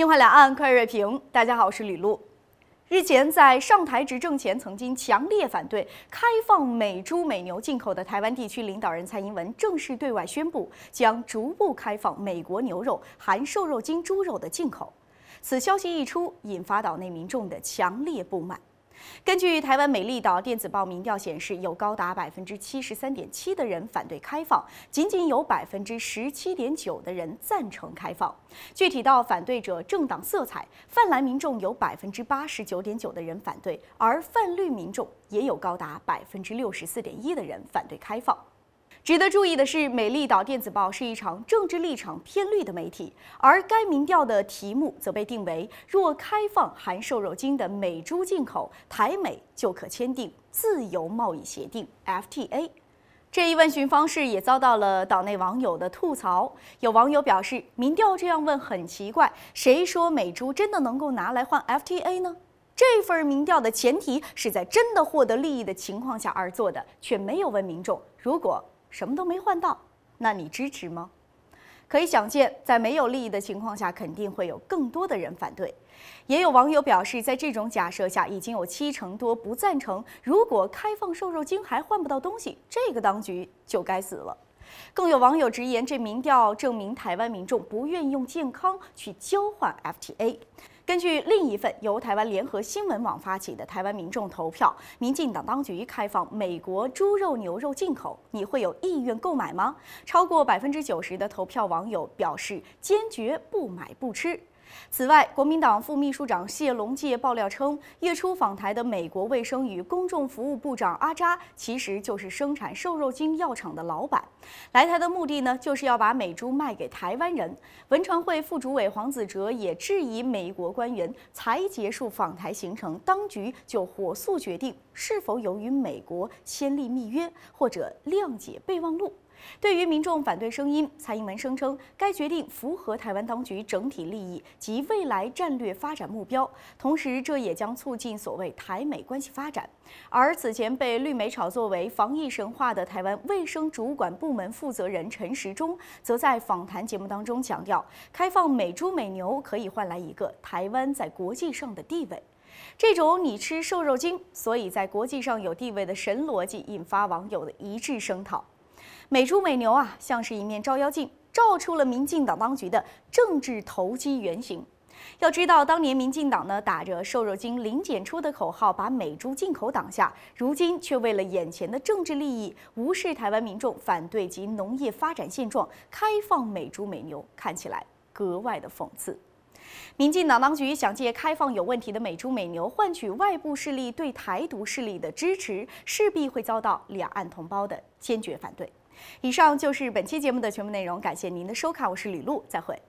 新华两岸，快锐评。大家好，我是李璐。日前，在上台执政前，曾经强烈反对开放美猪美牛进口的台湾地区领导人蔡英文，正式对外宣布将逐步开放美国牛肉含瘦肉精猪肉的进口。此消息一出，引发岛内民众的强烈不满。根据台湾美丽岛电子报民调显示，有高达百分之七十三点七的人反对开放，仅仅有百分之十七点九的人赞成开放。具体到反对者政党色彩，泛蓝民众有百分之八十九点九的人反对，而泛绿民众也有高达百分之六十四点一的人反对开放。值得注意的是，美丽岛电子报是一场政治立场偏绿的媒体，而该民调的题目则被定为：若开放含瘦肉精的美猪进口，台美就可签订自由贸易协定 （FTA）。这一问询方式也遭到了岛内网友的吐槽。有网友表示，民调这样问很奇怪，谁说美猪真的能够拿来换 FTA 呢？这份民调的前提是在真的获得利益的情况下而做的，却没有问民众如果。什么都没换到，那你支持吗？可以想见，在没有利益的情况下，肯定会有更多的人反对。也有网友表示，在这种假设下，已经有七成多不赞成。如果开放瘦肉精还换不到东西，这个当局就该死了。更有网友直言，这民调证明台湾民众不愿意用健康去交换 FTA。根据另一份由台湾联合新闻网发起的台湾民众投票，民进党当局开放美国猪肉、牛肉进口，你会有意愿购买吗？超过百分之九十的投票网友表示坚决不买不吃。此外，国民党副秘书长谢龙介爆料称，月初访台的美国卫生与公众服务部长阿扎其实就是生产瘦肉精药厂的老板，来台的目的呢，就是要把美猪卖给台湾人。文传会副主委黄子哲也质疑，美国官员才结束访台行程，当局就火速决定是否有与美国先立密约或者谅解备忘录。对于民众反对声音，蔡英文声称该决定符合台湾当局整体利益及未来战略发展目标，同时这也将促进所谓台美关系发展。而此前被绿媒炒作为防疫神话的台湾卫生主管部门负责人陈时中，则在访谈节目当中强调，开放美猪美牛可以换来一个台湾在国际上的地位。这种你吃瘦肉精，所以在国际上有地位的神逻辑，引发网友的一致声讨。美猪美牛啊，像是一面照妖镜，照出了民进党当局的政治投机原型。要知道，当年民进党呢打着瘦肉精零检出的口号，把美猪进口挡下，如今却为了眼前的政治利益，无视台湾民众反对及农业发展现状，开放美猪美牛，看起来格外的讽刺。民进党当局想借开放有问题的美猪美牛，换取外部势力对台独势力的支持，势必会遭到两岸同胞的坚决反对。以上就是本期节目的全部内容，感谢您的收看，我是李璐，再会。